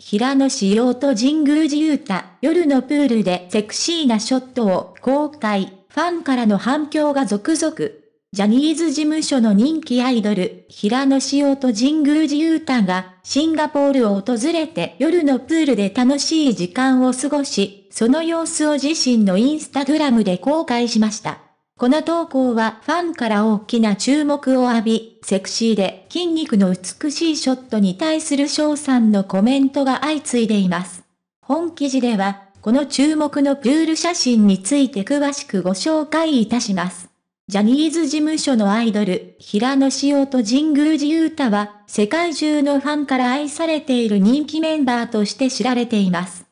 平野紫耀と神宮寺勇太、夜のプールでセクシーなショットを公開、ファンからの反響が続々。ジャニーズ事務所の人気アイドル、平野紫耀と神宮寺勇太が、シンガポールを訪れて夜のプールで楽しい時間を過ごし、その様子を自身のインスタグラムで公開しました。この投稿はファンから大きな注目を浴び、セクシーで筋肉の美しいショットに対する翔さんのコメントが相次いでいます。本記事では、この注目のプール写真について詳しくご紹介いたします。ジャニーズ事務所のアイドル、平野紫耀と神宮寺雄太は、世界中のファンから愛されている人気メンバーとして知られています。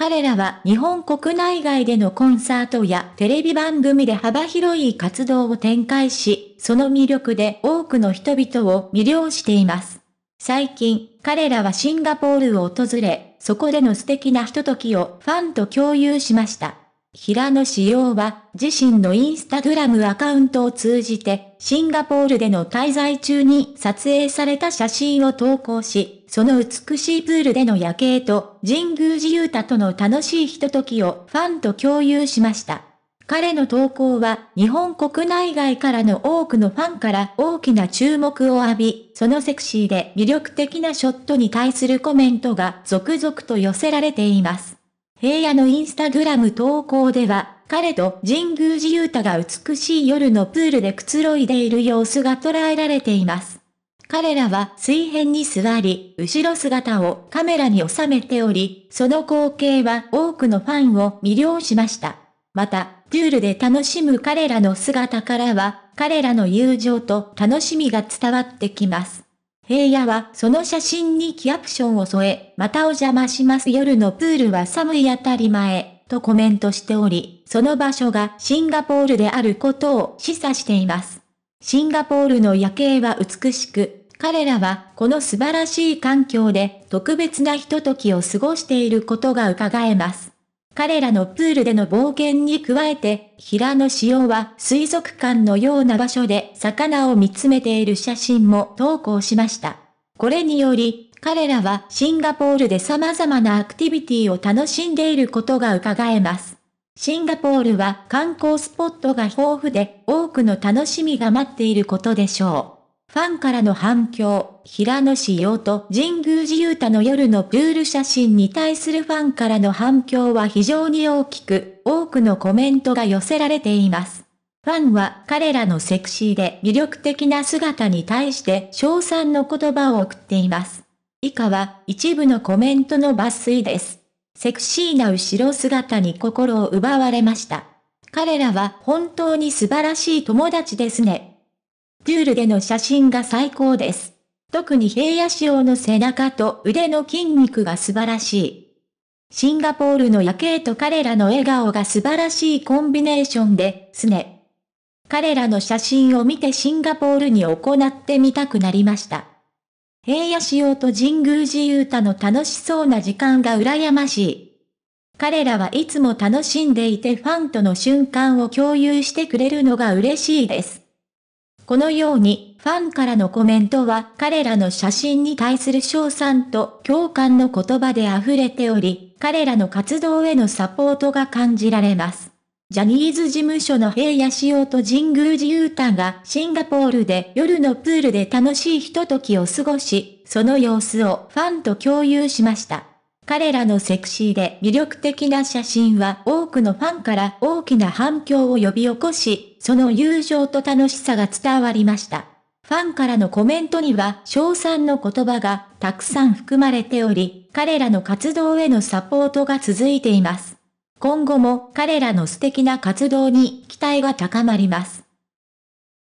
彼らは日本国内外でのコンサートやテレビ番組で幅広い活動を展開し、その魅力で多くの人々を魅了しています。最近、彼らはシンガポールを訪れ、そこでの素敵なひとときをファンと共有しました。平野志陽は自身のインスタグラムアカウントを通じてシンガポールでの滞在中に撮影された写真を投稿し、その美しいプールでの夜景と神宮寺勇太との楽しいひとときをファンと共有しました。彼の投稿は日本国内外からの多くのファンから大きな注目を浴び、そのセクシーで魅力的なショットに対するコメントが続々と寄せられています。平野のインスタグラム投稿では、彼と神宮寺勇太が美しい夜のプールでくつろいでいる様子が捉えられています。彼らは水辺に座り、後ろ姿をカメラに収めており、その光景は多くのファンを魅了しました。また、デュールで楽しむ彼らの姿からは、彼らの友情と楽しみが伝わってきます。平野はその写真にキアプションを添え、またお邪魔します夜のプールは寒い当たり前、とコメントしており、その場所がシンガポールであることを示唆しています。シンガポールの夜景は美しく、彼らはこの素晴らしい環境で特別なひとときを過ごしていることが伺えます。彼らのプールでの冒険に加えて、平野紫耀は水族館のような場所で魚を見つめている写真も投稿しました。これにより、彼らはシンガポールで様々なアクティビティを楽しんでいることが伺えます。シンガポールは観光スポットが豊富で多くの楽しみが待っていることでしょう。ファンからの反響、平野紫耀と神宮寺勇太の夜のプール写真に対するファンからの反響は非常に大きく、多くのコメントが寄せられています。ファンは彼らのセクシーで魅力的な姿に対して称賛の言葉を送っています。以下は一部のコメントの抜粋です。セクシーな後ろ姿に心を奪われました。彼らは本当に素晴らしい友達ですね。ールでの写真が最高です。特に平野仕様の背中と腕の筋肉が素晴らしい。シンガポールの夜景と彼らの笑顔が素晴らしいコンビネーションですね。彼らの写真を見てシンガポールに行ってみたくなりました。平野仕様と神宮寺勇太の楽しそうな時間が羨ましい。彼らはいつも楽しんでいてファンとの瞬間を共有してくれるのが嬉しいです。このように、ファンからのコメントは彼らの写真に対する賞賛と共感の言葉で溢れており、彼らの活動へのサポートが感じられます。ジャニーズ事務所の平野紫耀と神宮寺勇太がシンガポールで夜のプールで楽しいひとときを過ごし、その様子をファンと共有しました。彼らのセクシーで魅力的な写真は多くのファンから大きな反響を呼び起こし、その友情と楽しさが伝わりました。ファンからのコメントには賞賛の言葉がたくさん含まれており、彼らの活動へのサポートが続いています。今後も彼らの素敵な活動に期待が高まります。